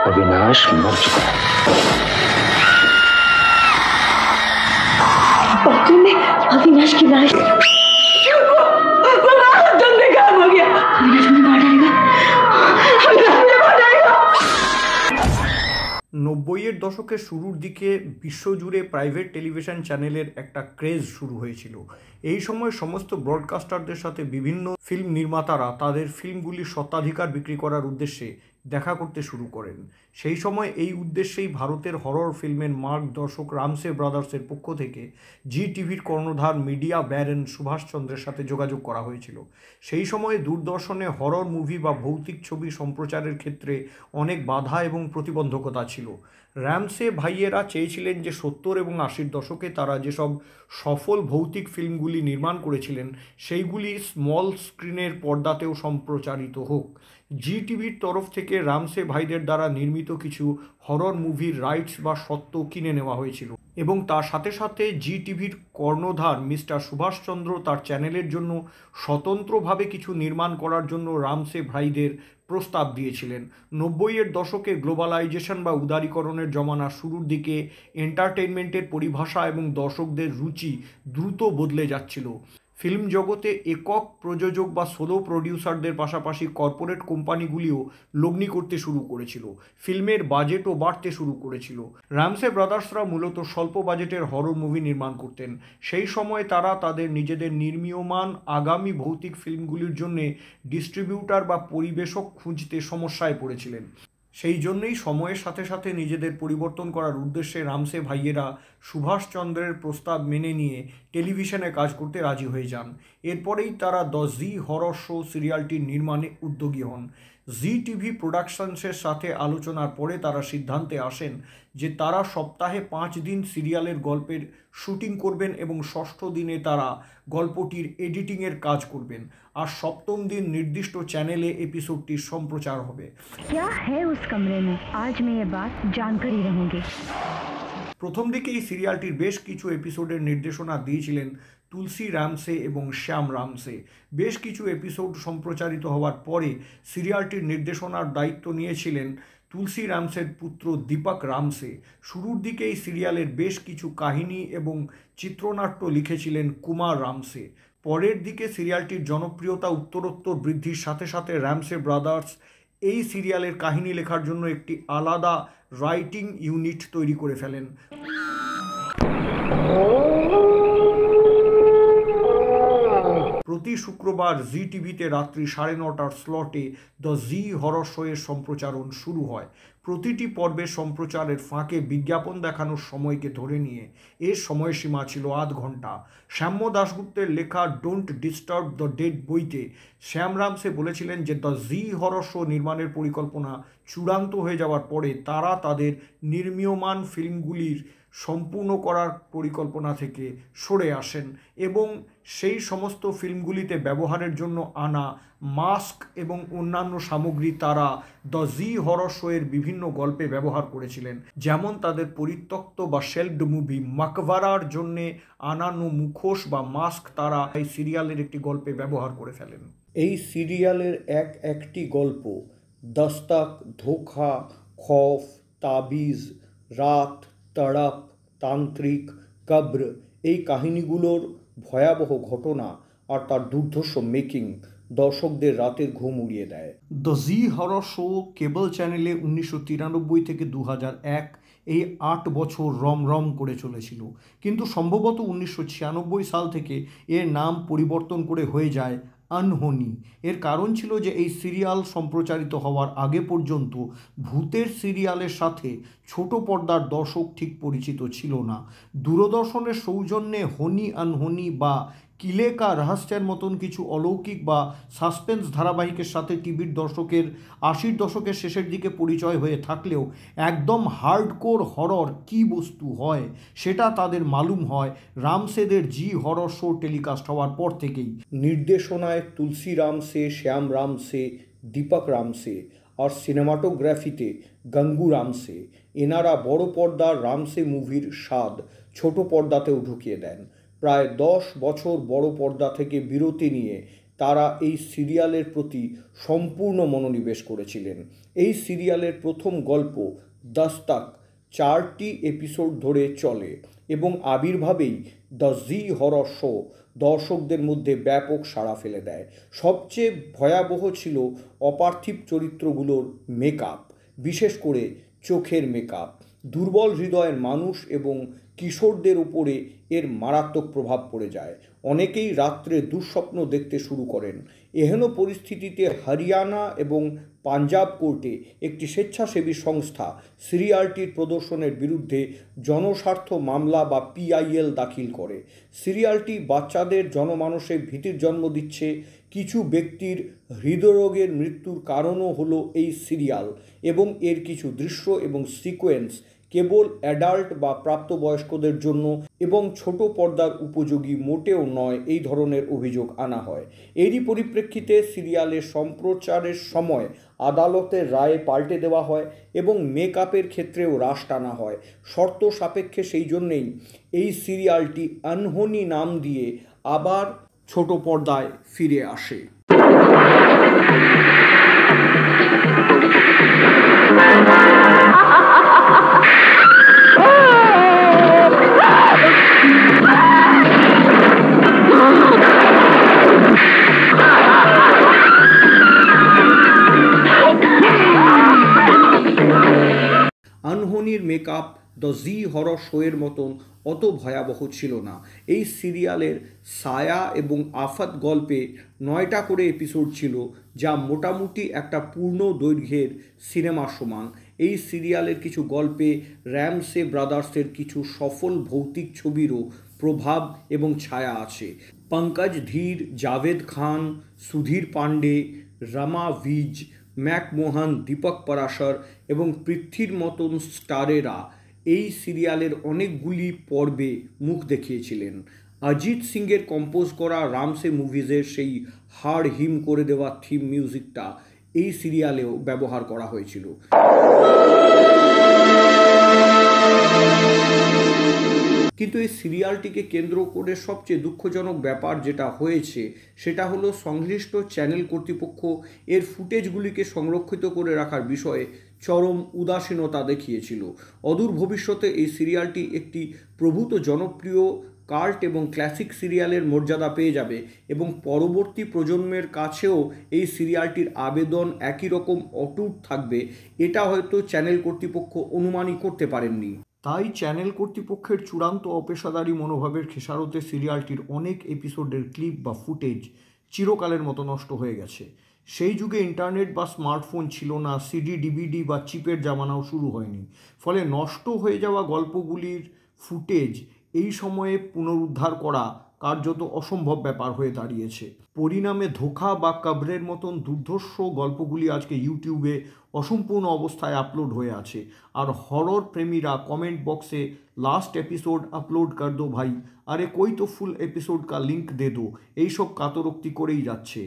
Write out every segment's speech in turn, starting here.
अविनाश मर चुका है बाकी নব্বইয়ের দশকের শুরুর দিকে বিশ্বজুড়ে প্রাইভেট টেলিভিশন চ্যানেলের একটা ক্রেজ শুরু হয়েছিল এই সময় সমস্ত ব্রডকাস্টারদের সাথে বিভিন্ন ফিল্ম নির্মাতারা তাদের ফিল্মগুলি স্বত্বাধিকার বিক্রি করার উদ্দেশ্যে দেখা করতে শুরু করেন সেই সময় এই উদ্দেশ্যেই ভারতের হরর ফিল্মের মার্গ দর্শক রামসে ব্রাদার্সের পক্ষ থেকে জি টিভির কর্ণধার মিডিয়া ব্যারেন সুভাষচন্দ্রের সাথে যোগাযোগ করা হয়েছিল সেই সময়ে দূরদর্শনে হরর মুভি বা ভৌতিক ছবি সম্প্রচারের ক্ষেত্রে অনেক বাধা এবং প্রতিবন্ধকতা ছিল র্যামসে ভাইয়েরা চেয়েছিলেন যে সত্তর এবং আশির দশকে তারা যেসব সফল ভৌতিক ফিল্মগুলি নির্মাণ করেছিলেন সেইগুলি স্মল স্ক্রিনের পর্দাতেও সম্প্রচারিত হোক জি টিভির তরফ থেকে রামসে ভাইদের দ্বারা নির্মিত নির্মিত কিছু হরর মুভির রাইটস বা সত্ত্ব কিনে নেওয়া হয়েছিল এবং তার সাথে সাথে জি টিভির কর্ণধার মিস্টার সুভাষচন্দ্র তার চ্যানেলের জন্য স্বতন্ত্রভাবে কিছু নির্মাণ করার জন্য রামসে ভাইদের প্রস্তাব দিয়েছিলেন নব্বইয়ের দশকে গ্লোবালাইজেশন বা উদারীকরণের জমানা শুরুর দিকে এন্টারটেনমেন্টের পরিভাষা এবং দর্শকদের রুচি দ্রুত বদলে যাচ্ছিল ফিল্ম জগতে একক প্রযোজক বা সোলো প্রডিউসারদের পাশাপাশি কর্পোরেট কোম্পানিগুলিও লগ্নি করতে শুরু করেছিল ফিল্মের বাজেটও বাড়তে শুরু করেছিল রামসে ব্রাদার্সরা মূলত স্বল্প বাজেটের হরর মুভি নির্মাণ করতেন সেই সময় তারা তাদের নিজেদের নির্মীয়মান আগামী ভৌতিক ফিল্মগুলির জন্যে ডিস্ট্রিবিউটার বা পরিবেশক খুঁজতে সমস্যায় পড়েছিলেন সেই জন্যেই সময়ের সাথে সাথে নিজেদের পরিবর্তন করার উদ্দেশ্যে রামসে ভাইয়েরা সুভাষচন্দ্রের প্রস্তাব মেনে নিয়ে টেলিভিশনে কাজ করতে রাজি হয়ে যান এরপরেই তারা দ্য জি হরর শো সিরিয়ালটির নির্মাণে উদ্যোগী হন জি টিভি প্রোডাকশনসের সাথে আলোচনার পরে তারা সিদ্ধান্তে আসেন যে তারা সপ্তাহে পাঁচ দিন সিরিয়ালের গল্পের শুটিং করবেন এবং ষষ্ঠ দিনে তারা গল্পটির এডিটিংয়ের কাজ করবেন আর সপ্তম দিন নির্দিষ্ট চ্যানেলে এপিসোডটির সম্প্রচার হবে প্রথম দিকে এই সিরিয়ালটির বেশ কিছু এপিসোডের নির্দেশনা দিয়েছিলেন তুলসী রামসে এবং শ্যাম রামসে বেশ কিছু এপিসোড সম্প্রচারিত হওয়ার পরে সিরিয়ালটির নির্দেশনার দায়িত্ব নিয়েছিলেন তুলসী রামসের পুত্র দীপক রামসে শুরুর দিকেই সিরিয়ালের বেশ কিছু কাহিনী এবং চিত্রনাট্য লিখেছিলেন কুমার রামসে পরের দিকে সিরিয়ালটির জনপ্রিয়তা উত্তরোত্তর বৃদ্ধির সাথে সাথে র্যামসে ব্রাদার্স এই সিরিয়ালের কাহিনী লেখার জন্য একটি আলাদা রাইটিং ইউনিট তৈরি করে ফেলেন প্রতি শুক্রবার জি টিভিতে রাত্রি সাড়ে নটার স্লটে দ্য জি হরসয়ের সম্প্রচারণ শুরু হয় প্রতিটি পর্বের সম্প্রচারের ফাঁকে বিজ্ঞাপন দেখানোর সময়কে ধরে নিয়ে এর সময়সীমা ছিল আধ ঘন্টা শ্যাম্য দাশগুপ্তের লেখা ডোন্ট ডিস্টার্ব দ্য ডেড বইতে শ্যামরাম সে বলেছিলেন যে দ্য জি হরর নির্মাণের পরিকল্পনা চূড়ান্ত হয়ে যাওয়ার পরে তারা তাদের নির্মীয়মান ফিল্মগুলির সম্পূর্ণ করার পরিকল্পনা থেকে সরে আসেন এবং সেই সমস্ত ফিল্মগুলিতে ব্যবহারের জন্য আনা মাস্ক এবং অন্যান্য সামগ্রী তারা দ্য জি হরর বিভিন্ন গল্পে ব্যবহার করেছিলেন যেমন তাদের পরিত্যক্ত বা সেলফড মুভি মাকভারার জন্যে আনানো মুখোশ বা মাস্ক তারা এই সিরিয়ালের একটি গল্পে ব্যবহার করে ফেলেন এই সিরিয়ালের এক একটি গল্প দস্তক ধোখা খফ তাবিজ রাত তড়প তান্ত্রিক কব্র এই কাহিনিগুলোর ভয়াবহ ঘটনা আর তার দুর্ধর্ষ মেকিং দর্শকদের রাতের ঘুম উড়িয়ে দেয় দ্য জি হর শো কেবল চ্যানেলে উনিশশো তিরানব্বই থেকে দু এক এই আট বছর রম রম করে চলেছিল কিন্তু সম্ভবত উনিশশো ছিয়ানব্বই সাল থেকে এর নাম পরিবর্তন করে হয়ে যায় আনহোনি এর কারণ ছিল যে এই সিরিয়াল সম্প্রচারিত হওয়ার আগে পর্যন্ত ভূতের সিরিয়ালের সাথে ছোট পর্দার দর্শক ঠিক পরিচিত ছিল না দূরদর্শনের সৌজন্যে হনি আনহনি বা কিলে কা রহস্যের মতন কিছু অলৌকিক বা সাসপেন্স ধারাবাহিকের সাথে টিভির দর্শকের আশির দশকের শেষের দিকে পরিচয় হয়ে থাকলেও একদম হার্ডকোর হরর কি বস্তু হয় সেটা তাদের মালুম হয় রামসেদের জি হরর শো টেলিকাস্ট হওয়ার পর থেকেই নির্দেশনায় তুলসী রামসে শ্যাম রামসে দীপক রামসে আর সিনেমাটোগ্রাফিতে গঙ্গু রামসে এনারা বড় পর্দার রামসে মুভির স্বাদ ছোট পর্দাতেও ঢুকিয়ে দেন প্রায় দশ বছর বড় পর্দা থেকে বিরতি নিয়ে তারা এই সিরিয়ালের প্রতি সম্পূর্ণ মনোনিবেশ করেছিলেন এই সিরিয়ালের প্রথম গল্প দস্তাক চারটি এপিসোড ধরে চলে এবং আবির্ভাবেই দ্য জি হরর শো দর্শকদের মধ্যে ব্যাপক সাড়া ফেলে দেয় সবচেয়ে ভয়াবহ ছিল অপার্থিব চরিত্রগুলোর মেকআপ বিশেষ করে চোখের মেকআপ দুর্বল হৃদয়ের মানুষ এবং কিশোরদের উপরে এর মারাত্মক প্রভাব পড়ে যায় অনেকেই রাত্রে দুঃস্বপ্ন দেখতে শুরু করেন এহেন পরিস্থিতিতে হরিয়ানা এবং পাঞ্জাব কোর্টে একটি স্বেচ্ছাসেবী সংস্থা সিরিয়ালটির প্রদর্শনের বিরুদ্ধে জনস্বার্থ মামলা বা পিআইএল দাখিল করে সিরিয়ালটি বাচ্চাদের জনমানসে ভীতির জন্ম দিচ্ছে কিছু ব্যক্তির হৃদরোগের মৃত্যুর কারণও হলো এই সিরিয়াল এবং এর কিছু দৃশ্য এবং সিকোয়েন্স কেবল অ্যাডাল্ট বা প্রাপ্তবয়স্কদের জন্য এবং ছোট পর্দার উপযোগী মোটেও নয় এই ধরনের অভিযোগ আনা হয় এরই পরিপ্রেক্ষিতে সিরিয়ালের সম্প্রচারের সময় আদালতের রায়ে পাল্টে দেওয়া হয় এবং মেকআপের ক্ষেত্রেও হ্রাস টানা হয় শর্ত সাপেক্ষে সেই জন্যেই এই সিরিয়ালটি আনহনি নাম দিয়ে আবার ছোট পর্দায় ফিরে আসে মেকআপ দ্য জি হর শোয়ের মতন অত ভয়াবহ ছিল না এই সিরিয়ালের সায়া এবং আফাত গল্পে নয়টা করে এপিসোড ছিল যা মোটামুটি একটা পূর্ণ দৈর্ঘ্যের সিনেমা সমান এই সিরিয়ালের কিছু গল্পে র্যামসে ব্রাদার্সের কিছু সফল ভৌতিক ছবিরও প্রভাব এবং ছায়া আছে পঙ্কজ ধীর জাভেদ খান সুধীর পাণ্ডে রমা ভিজ ম্যাকমোহান দীপক পরাশর এবং পৃথ্বীর মতন স্টারেরা এই সিরিয়ালের অনেকগুলি পর্বে মুখ দেখিয়েছিলেন অজিত সিংয়ের কম্পোজ করা রামসে মুভিজের সেই হাড় হিম করে দেওয়া থিম মিউজিকটা এই সিরিয়ালেও ব্যবহার করা হয়েছিল কিন্তু এই সিরিয়ালটিকে কেন্দ্র করে সবচেয়ে দুঃখজনক ব্যাপার যেটা হয়েছে সেটা হলো সংশ্লিষ্ট চ্যানেল কর্তৃপক্ষ এর ফুটেজগুলিকে সংরক্ষিত করে রাখার বিষয়ে চরম উদাসীনতা দেখিয়েছিল অদূর ভবিষ্যতে এই সিরিয়ালটি একটি প্রভূত জনপ্রিয় কার্ট এবং ক্লাসিক সিরিয়ালের মর্যাদা পেয়ে যাবে এবং পরবর্তী প্রজন্মের কাছেও এই সিরিয়ালটির আবেদন একই রকম অটুট থাকবে এটা হয়তো চ্যানেল কর্তৃপক্ষ অনুমানই করতে পারেননি তাই চ্যানেল কর্তৃপক্ষের চূড়ান্ত অপেশাদারী মনোভাবের খেসারতে সিরিয়ালটির অনেক এপিসোডের ক্লিপ বা ফুটেজ চিরকালের মতো নষ্ট হয়ে গেছে সেই যুগে ইন্টারনেট বা স্মার্টফোন ছিল না সিডি ডিভিডি বা চিপের জামানাও শুরু হয়নি ফলে নষ্ট হয়ে যাওয়া গল্পগুলির ফুটেজ এই সময়ে পুনরুদ্ধার করা কার্যত অসম্ভব ব্যাপার হয়ে দাঁড়িয়েছে পরিণামে ধোখা বা কাবরের মতন দুর্ধর্ষ গল্পগুলি আজকে ইউটিউবে অসম্পূর্ণ অবস্থায় আপলোড হয়ে আছে আর হরর প্রেমীরা কমেন্ট বক্সে লাস্ট এপিসোড আপলোড কর দো ভাই আরে কই তো ফুল এপিসোড কা লিঙ্ক দে দো এইসব কাতরোক্তি করেই যাচ্ছে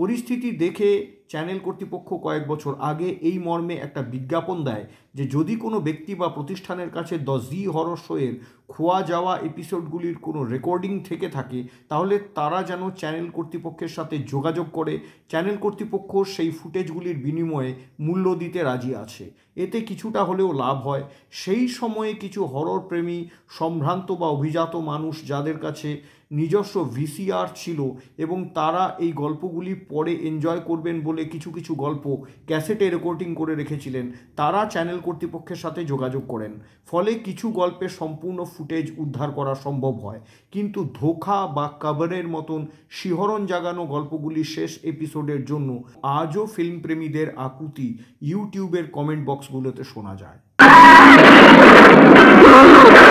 পরিস্থিতি দেখে চ্যানেল কর্তৃপক্ষ কয়েক বছর আগে এই মর্মে একটা বিজ্ঞাপন দেয় যে যদি কোনো ব্যক্তি বা প্রতিষ্ঠানের কাছে দ্য জি হরর শোয়ের খোয়া যাওয়া এপিসোডগুলির কোনো রেকর্ডিং থেকে থাকে তাহলে তারা যেন চ্যানেল কর্তৃপক্ষের সাথে যোগাযোগ করে চ্যানেল কর্তৃপক্ষ সেই ফুটেজগুলির বিনিময়ে মূল্য দিতে রাজি আছে এতে কিছুটা হলেও লাভ হয় সেই সময়ে কিছু হরর প্রেমী সম্ভ্রান্ত বা অভিজাত মানুষ যাদের কাছে নিজস্ব ভিসিআর ছিল এবং তারা এই গল্পগুলি পরে এনজয় করবেন বলে কিছু কিছু গল্প ক্যাসেটে রেকর্ডিং করে রেখেছিলেন তারা চ্যানেল কর্তৃপক্ষের সাথে যোগাযোগ করেন ফলে কিছু গল্পের সম্পূর্ণ ফুটেজ উদ্ধার করা সম্ভব হয় কিন্তু ধোখা বা কাভারের মতন শিহরণ জাগানো গল্পগুলি শেষ এপিসোডের জন্য আজও ফিল্মপ্রেমীদের আকুতি ইউটিউবের কমেন্ট বক্সগুলোতে শোনা যায়